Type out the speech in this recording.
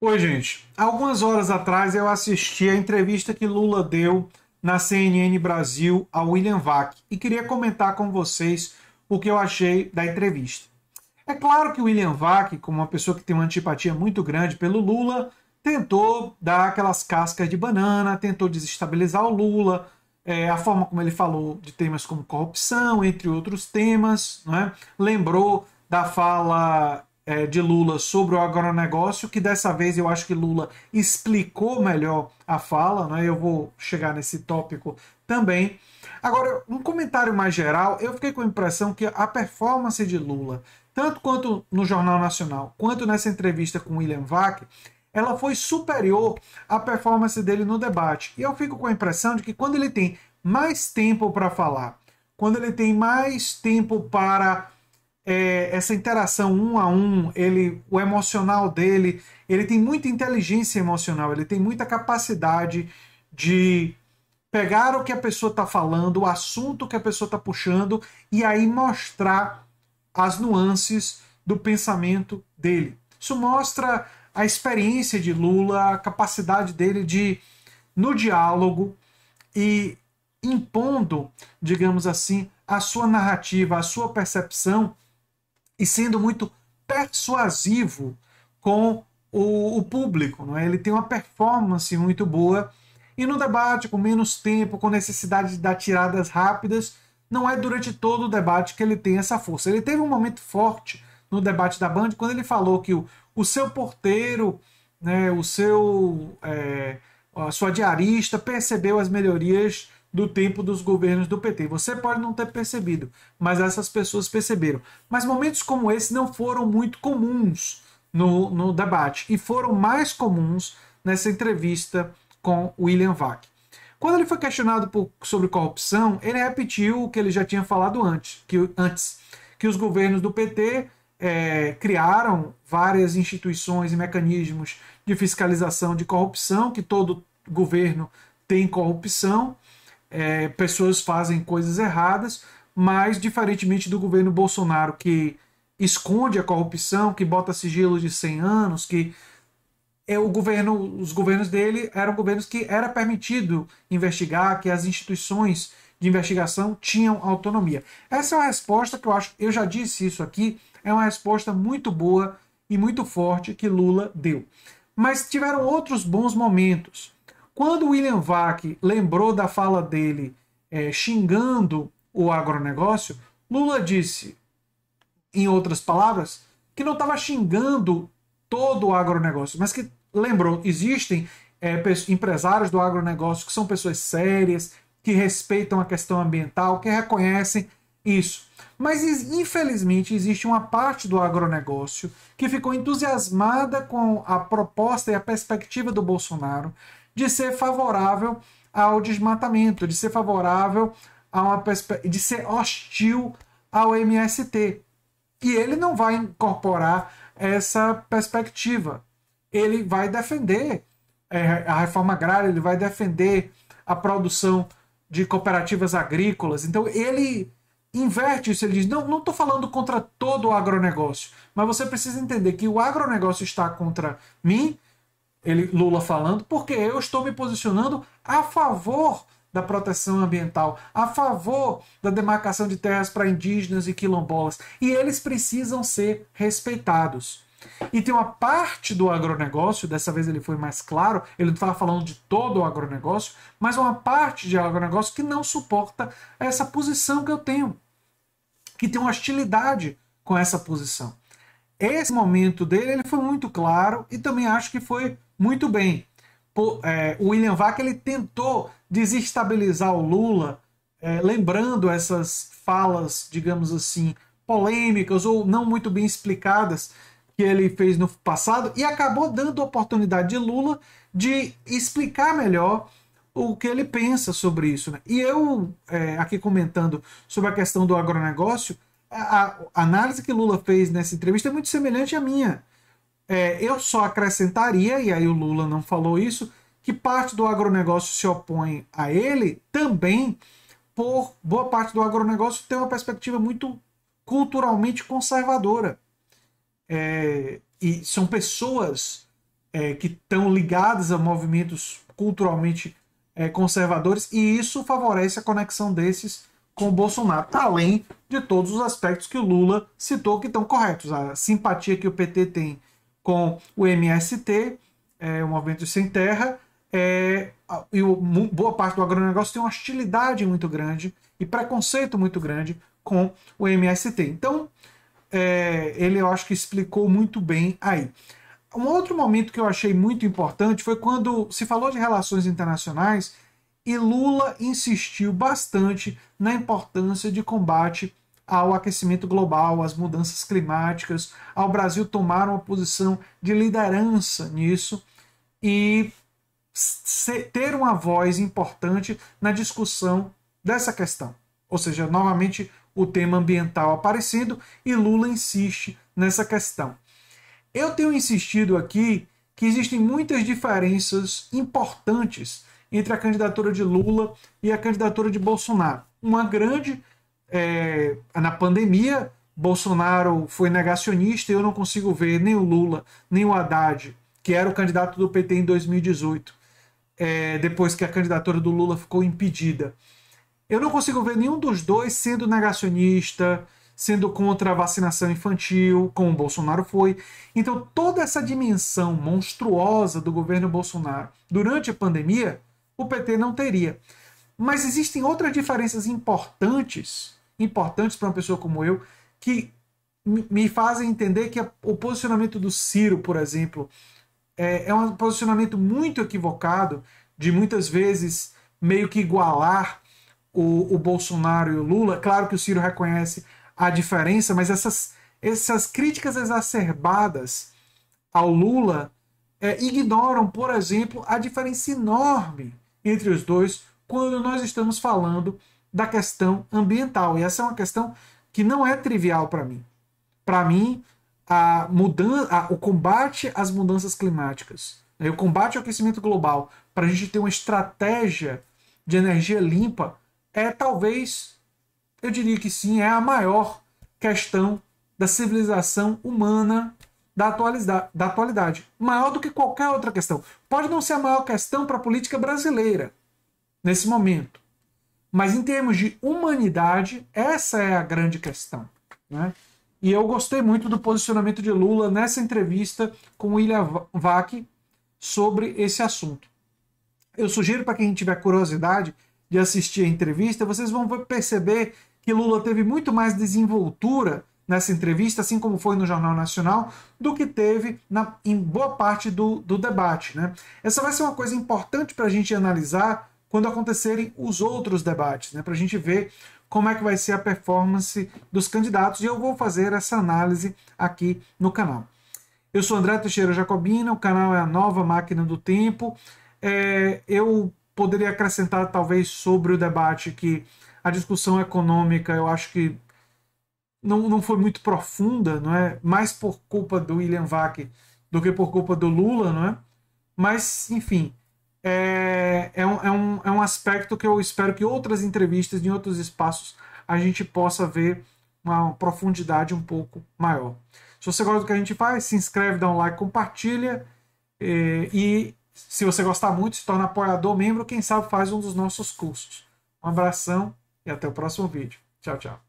Oi, gente. Algumas horas atrás eu assisti a entrevista que Lula deu na CNN Brasil a William Vac e queria comentar com vocês o que eu achei da entrevista. É claro que o William Vac, como uma pessoa que tem uma antipatia muito grande pelo Lula, tentou dar aquelas cascas de banana, tentou desestabilizar o Lula, é, a forma como ele falou de temas como corrupção, entre outros temas, né? lembrou da fala é, de Lula sobre o agronegócio, que dessa vez eu acho que Lula explicou melhor a fala, né? eu vou chegar nesse tópico também. Agora, um comentário mais geral, eu fiquei com a impressão que a performance de Lula, tanto quanto no Jornal Nacional, quanto nessa entrevista com William Vac, ela foi superior à performance dele no debate. E eu fico com a impressão de que quando ele tem mais tempo para falar, quando ele tem mais tempo para é, essa interação um a um, ele, o emocional dele, ele tem muita inteligência emocional, ele tem muita capacidade de pegar o que a pessoa está falando, o assunto que a pessoa está puxando e aí mostrar as nuances do pensamento dele. Isso mostra a experiência de Lula, a capacidade dele de, no diálogo e impondo, digamos assim, a sua narrativa, a sua percepção e sendo muito persuasivo com o, o público. Não é? Ele tem uma performance muito boa e no debate, com menos tempo, com necessidade de dar tiradas rápidas, não é durante todo o debate que ele tem essa força. Ele teve um momento forte no debate da Band quando ele falou que o, o seu porteiro, né, o seu é, a sua diarista percebeu as melhorias do tempo dos governos do PT. Você pode não ter percebido, mas essas pessoas perceberam. Mas momentos como esse não foram muito comuns no, no debate e foram mais comuns nessa entrevista com William Vac. Quando ele foi questionado por, sobre corrupção, ele repetiu o que ele já tinha falado antes, que, antes, que os governos do PT é, criaram várias instituições e mecanismos de fiscalização de corrupção, que todo governo tem corrupção, é, pessoas fazem coisas erradas, mas diferentemente do governo Bolsonaro, que esconde a corrupção, que bota sigilo de 100 anos, que é o governo, os governos dele eram governos que era permitido investigar, que as instituições de investigação tinham autonomia. Essa é uma resposta que eu acho, eu já disse isso aqui, é uma resposta muito boa e muito forte que Lula deu. Mas tiveram outros bons momentos. Quando William Vac lembrou da fala dele é, xingando o agronegócio, Lula disse, em outras palavras, que não estava xingando todo o agronegócio, mas que lembrou, existem é, empresários do agronegócio que são pessoas sérias, que respeitam a questão ambiental, que reconhecem isso. Mas, infelizmente, existe uma parte do agronegócio que ficou entusiasmada com a proposta e a perspectiva do Bolsonaro de ser favorável ao desmatamento, de ser favorável a uma de ser hostil ao MST. E ele não vai incorporar essa perspectiva. Ele vai defender é, a reforma agrária, ele vai defender a produção de cooperativas agrícolas. Então ele inverte isso, ele diz: não, não estou falando contra todo o agronegócio, mas você precisa entender que o agronegócio está contra mim ele, Lula falando, porque eu estou me posicionando a favor da proteção ambiental, a favor da demarcação de terras para indígenas e quilombolas. E eles precisam ser respeitados. E tem uma parte do agronegócio, dessa vez ele foi mais claro, ele não estava falando de todo o agronegócio, mas uma parte de agronegócio que não suporta essa posição que eu tenho, que tem uma hostilidade com essa posição esse momento dele ele foi muito claro e também acho que foi muito bem. Por, é, o William Vaca ele tentou desestabilizar o Lula, é, lembrando essas falas, digamos assim, polêmicas ou não muito bem explicadas que ele fez no passado e acabou dando oportunidade de Lula de explicar melhor o que ele pensa sobre isso. Né? E eu, é, aqui comentando sobre a questão do agronegócio, a, análise que Lula fez nessa entrevista é muito semelhante à minha. É, eu só acrescentaria, e aí o Lula não falou isso, que parte do agronegócio se opõe a ele também por boa parte do agronegócio ter uma perspectiva muito culturalmente conservadora. É, e são pessoas é, que estão ligadas a movimentos culturalmente é, conservadores, e isso favorece a conexão desses com o Bolsonaro. Tá além de todos os aspectos que o Lula citou que estão corretos. A simpatia que o PT tem com o MST, é, o Movimento Sem Terra, é, e o, boa parte do agronegócio tem uma hostilidade muito grande e preconceito muito grande com o MST. Então, é, ele eu acho que explicou muito bem aí. Um outro momento que eu achei muito importante foi quando se falou de relações internacionais e Lula insistiu bastante na importância de combate ao aquecimento global, às mudanças climáticas, ao Brasil tomar uma posição de liderança nisso e ter uma voz importante na discussão dessa questão. Ou seja, novamente o tema ambiental aparecendo e Lula insiste nessa questão. Eu tenho insistido aqui que existem muitas diferenças importantes entre a candidatura de Lula e a candidatura de Bolsonaro. Uma grande. É, na pandemia, Bolsonaro foi negacionista e eu não consigo ver nem o Lula, nem o Haddad, que era o candidato do PT em 2018, é, depois que a candidatura do Lula ficou impedida. Eu não consigo ver nenhum dos dois sendo negacionista, sendo contra a vacinação infantil, como o Bolsonaro foi. Então, toda essa dimensão monstruosa do governo Bolsonaro durante a pandemia o PT não teria. Mas existem outras diferenças importantes, importantes para uma pessoa como eu, que me fazem entender que o posicionamento do Ciro, por exemplo, é, é, um posicionamento muito equivocado, de muitas vezes meio que igualar o, o Bolsonaro e o Lula. Claro que o Ciro reconhece a diferença, mas essas, essas críticas exacerbadas ao Lula é, ignoram, por exemplo, a diferença enorme entre os dois quando nós estamos falando da questão ambiental. E essa é uma questão que não é trivial para mim. Para mim, a mudança, a, o combate às mudanças climáticas, né, o combate ao aquecimento global, para a gente ter uma estratégia de energia limpa, é talvez, eu diria que sim, é a maior questão da civilização humana da, atualidade, da atualidade, maior do que qualquer outra questão. Pode não ser a maior questão para a política brasileira nesse momento, mas em termos de humanidade, essa é a grande questão. Né? E eu gostei muito do posicionamento de Lula nessa entrevista com William Ilha Vac sobre esse assunto. Eu sugiro para quem tiver curiosidade de assistir a entrevista, vocês vão perceber que Lula teve muito mais desenvoltura nessa entrevista, assim como foi no Jornal Nacional, do que teve na, em boa parte do, do debate. Né? Essa vai ser uma coisa importante para a gente analisar quando acontecerem os outros debates, né? para a gente ver como é que vai ser a performance dos candidatos, e eu vou fazer essa análise aqui no canal. Eu sou André Teixeira Jacobina, o canal é a Nova Máquina do Tempo. É, eu poderia acrescentar, talvez, sobre o debate que a discussão econômica eu acho que não, não foi muito profunda, não é? Mais por culpa do William Vac do que por culpa do Lula, não é? Mas, enfim, é, é, um, é, um, é um aspecto que eu espero que outras entrevistas em outros espaços a gente possa ver uma profundidade um pouco maior. Se você gosta do que a gente faz, se inscreve, dá um like, compartilha e, é, e se você gostar muito, se torna apoiador, membro, quem sabe faz um dos nossos cursos. Um abração e até o próximo vídeo. Tchau, tchau.